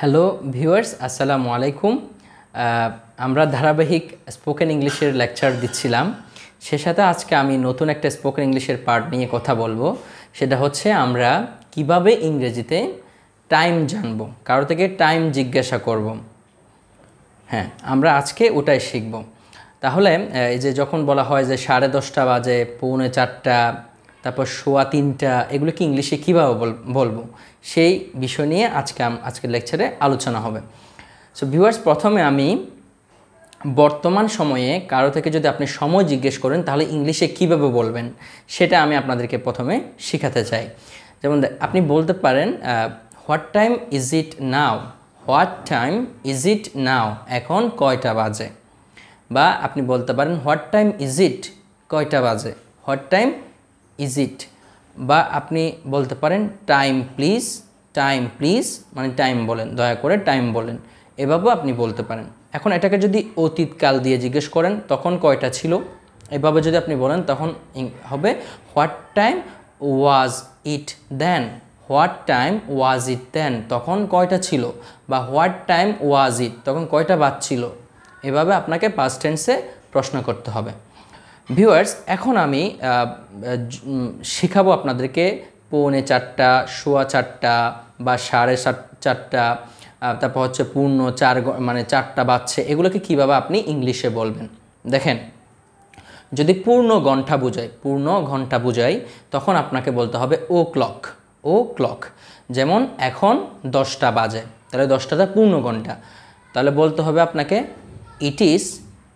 Hello viewers আসসালামু আলাইকুম আমরা ধারাবাহিক স্পোকেন ইংলিশের লেকচার দিচ্ছিলাম সে সাথে আজকে আমি নতুন একটা স্পোকেন ইংলিশের পার্ট নিয়ে কথা বলবো সেটা হচ্ছে আমরা কিভাবে ইংরেজিতে টাইম জানবো কারো থেকে টাইম জিজ্ঞাসা করব। হ্যাঁ আমরা আজকে ওটাই শিখব তাহলে এই যে যখন বলা হয় যে সাড়ে দশটা বাজে পৌনে চারটা তারপর সোয়া তিনটা এগুলো কি ইংলিশে কীভাবে বলবো সেই বিষয় নিয়ে আজকে আজকের লেকচারে আলোচনা হবে সো ভিউয়ার্স প্রথমে আমি বর্তমান সময়ে কারো থেকে যদি আপনি সময় জিজ্ঞেস করেন তাহলে ইংলিশে কীভাবে বলবেন সেটা আমি আপনাদেরকে প্রথমে শেখাতে চাই যেমন আপনি বলতে পারেন what time is it now what time is it now এখন কয়টা বাজে বা আপনি বলতে পারেন হোয়াট টাইম ইজ ইট কয়টা বাজে হোয়াট টাইম ইজ ইট বা আপনি বলতে পারেন টাইম প্লিজ টাইম প্লিজ মানে টাইম বলেন দয়া করে টাইম বলেন এভাবেও আপনি বলতে পারেন এখন এটাকে যদি অতীতকাল দিয়ে জিজ্ঞেস করেন তখন কয়টা ছিল এভাবে যদি আপনি বলেন তখন হবে what time was it then what time was it then তখন কয়টা ছিল বা হোয়াট টাইম ওয়াজ ইট তখন কয়টা বাজছিল এভাবে আপনাকে পাস্ট টেন্সে প্রশ্ন করতে হবে ভিউয়ার্স এখন আমি শেখাবো আপনাদেরকে পৌনে চারটা সোয়া চারটা বা সাড়ে চারটা তারপর হচ্ছে পূর্ণ চার মানে চারটা বাচ্চা এগুলোকে কীভাবে আপনি ইংলিশে বলবেন দেখেন যদি পূর্ণ ঘন্টা বুঝায় পূর্ণ ঘন্টা বুঝাই তখন আপনাকে বলতে হবে ও ক্লক ও ক্লক যেমন এখন দশটা বাজে তাহলে দশটাটা পূর্ণ ঘন্টা তাহলে বলতে হবে আপনাকে it is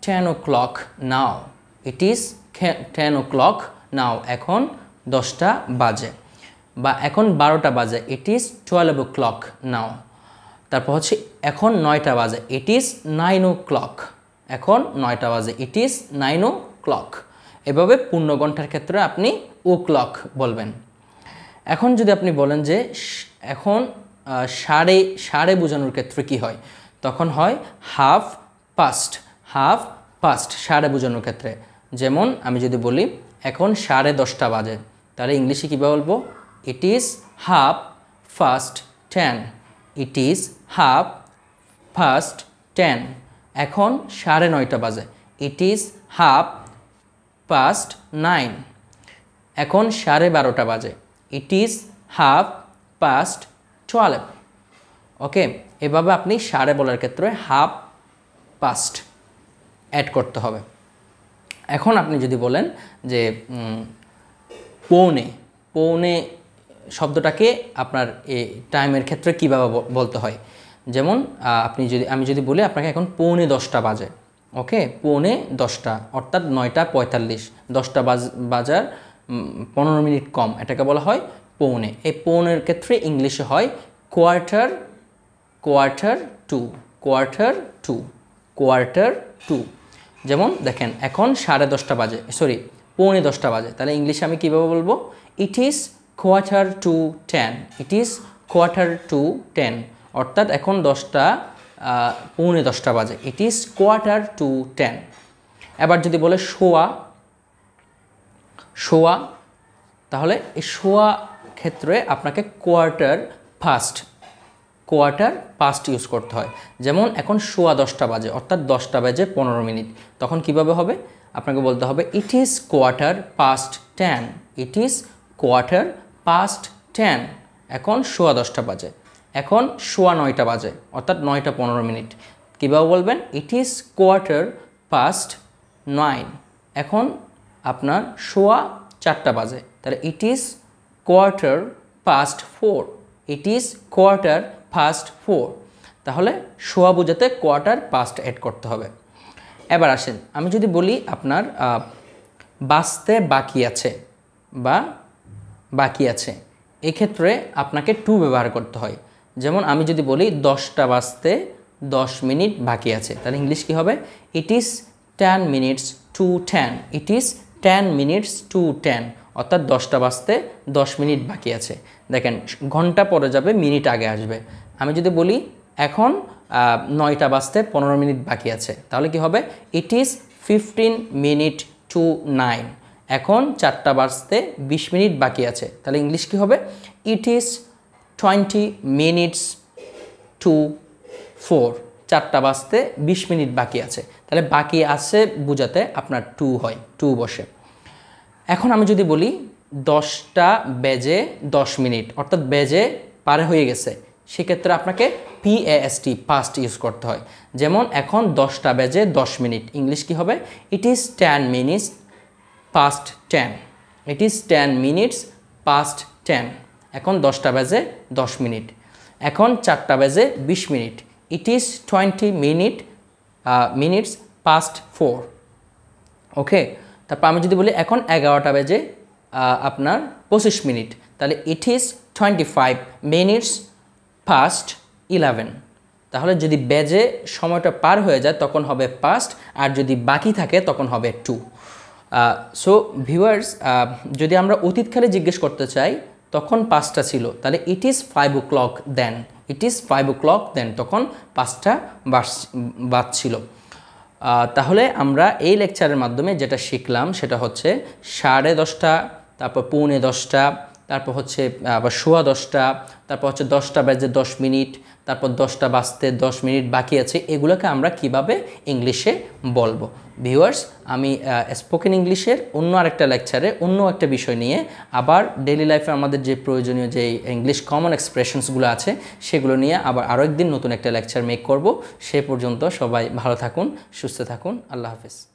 ten o'clock now it is ten o'clock now এখন দশটা বাজে বা এখন বারোটা বাজে it is twelve o'clock now তারপর হচ্ছে এখন নয়টা বাজে it is nine o'clock এখন নয়টা বাজে it is nine o'clock এভাবে পূর্ণ ঘন্টার ক্ষেত্রে আপনি ও ক্লক বলবেন এখন যদি আপনি বলেন যে এখন সাড়ে সাড়ে বোঝানোর ক্ষেত্রে কি হয় তখন হয় হাফ পাস্ট হাফ পাস্ট সাড়ে বোঝানোর ক্ষেত্রে যেমন আমি যদি বলি এখন সাড়ে দশটা বাজে তাহলে ইংলিশে কী বলবো it is half past ten it is half past ten এখন সাড়ে নয়টা বাজে it is half past nine এখন সাড়ে বারোটা বাজে it is half past twelve okay এভাবে আপনি সাড়ে বলার ক্ষেত্রে হাফ পাস্ট অ্যাড করতে হবে এখন আপনি যদি বলেন যে পৌনে পৌনে শব্দটাকে আপনার এ টাইমের ক্ষেত্রে কীভাবে বলতে হয় যেমন আপনি যদি আমি যদি বলি আপনাকে এখন পৌনে দশটা বাজে ওকে পৌনে দশটা অর্থাৎ নয়টা পঁয়তাল্লিশ দশটা বাজ বাজার পনেরো মিনিট কম এটাকে বলা হয় পৌনে এই পৌনের ক্ষেত্রে ইংলিশে হয় quarter quarter to quarter to quarter to যেমন দেখেন এখন সাড়ে দশটা বাজে সরি পৌনে দশটা বাজে তাহলে ইংলিশে আমি কীভাবে বলবো it is quarter to ten it is quarter to ten অর্থাৎ এখন দশটা পৌনে দশটা বাজে it is quarter to ten এবার যদি বলে শোয়া শোয়া তাহলে এই শোয়া ক্ষেত্রে আপনাকে quarter past quarter past use করতে হয় যেমন এখন সোয়া দশটা বাজে অর্থাৎ দশটা বাজে পনেরো মিনিট তখন কিভাবে হবে আপনাকে বলতে হবে it is quarter past ten it is quarter past ten এখন সোয়া দশটা বাজে এখন সোয়া নয়টা বাজে অর্থাৎ নয়টা পনেরো মিনিট কীভাবে বলবেন it is quarter past nine এখন আপনার সোয়া চারটা বাজে তাহলে it is quarter past four it is quarter past four তাহলে শোয়া বোঝাতে কোয়ার্টার পাস্ট অ্যাড করতে হবে এবার আসেন আমি যদি বলি আপনার বাঁচতে বাকি আছে বা বাকি আছে এক্ষেত্রে আপনাকে টু ব্যবহার করতে হয় যেমন আমি যদি বলি দশটা বাঁচতে দশ মিনিট বাকি আছে তাহলে ইংলিশ কী হবে it is ten minutes to ten it is ten minutes to ten অর্থাৎ দশটা বাজতে দশ মিনিট বাকি আছে দেখেন ঘন্টা পরে যাবে মিনিট আগে আসবে আমি যদি বলি এখন নয়টা বাজতে পনেরো মিনিট বাকি আছে তাহলে কি হবে it is fifteen minute to nine এখন চারটা বাজতে বিশ মিনিট বাকি আছে তাহলে ইংলিশ কি হবে it is twenty minutes to four চারটা বাজতে বিশ মিনিট বাকি আছে তাহলে বাকি আছে বোঝাতে আপনার টু হয় টু বসে এখন আমি যদি বলি দশটা বেজে দশ মিনিট অর্থাৎ বেজে পার হয়ে গেছে সেক্ষেত্রে আপনাকে পিএএসটি পাস্ট ইউজ করতে হয় যেমন এখন দশটা বেজে দশ মিনিট ইংলিশ কি হবে it is ten minutes past ten it is ten minutes past ten এখন দশটা বেজে দশ মিনিট এখন চারটা বেজে বিশ minute it is twenty minute minutes past four okay তারপর আমি যদি বলি এখন এগারোটা বেজে আপনার পঁচিশ মিনিট তাহলে it is twenty five minutes past eleven তাহলে যদি বেজে সময়টা পার হয়ে যায় তখন হবে পাস্ট আর যদি বাকি থাকে তখন হবে টু সো ভিউয়ার্স যদি আমরা অতীতকালে জিজ্ঞেস করতে চাই তখন পাঁচটা ছিল তাহলে it is five o'clock then it is five o'clock then তখন পাঁচটা বাজছিল তাহলে আমরা এই লেকচারের মাধ্যমে যেটা শিখলাম সেটা হচ্ছে সাড়ে দশটা তারপর পৌনে দশটা তারপর হচ্ছে আবার সোয়া দশটা তারপর হচ্ছে দশটা বাজে দশ মিনিট তারপর দশটা বাজতে দশ মিনিট বাকি আছে এগুলোকে আমরা কিভাবে ইংলিশে বলবো ভিউয়ার্স আমি স্পোকেন ইংলিশের অন্য আরেকটা লেকচারে অন্য একটা বিষয় নিয়ে আবার ডেলি লাইফে আমাদের যে প্রয়োজনীয় যে ইংলিশ কমন এক্সপ্রেশনসগুলো আছে সেগুলো নিয়ে আবার আরও একদিন নতুন একটা লেকচার মেক করব সে পর্যন্ত সবাই ভালো থাকুন সুস্থ থাকুন আল্লাহ হাফিজ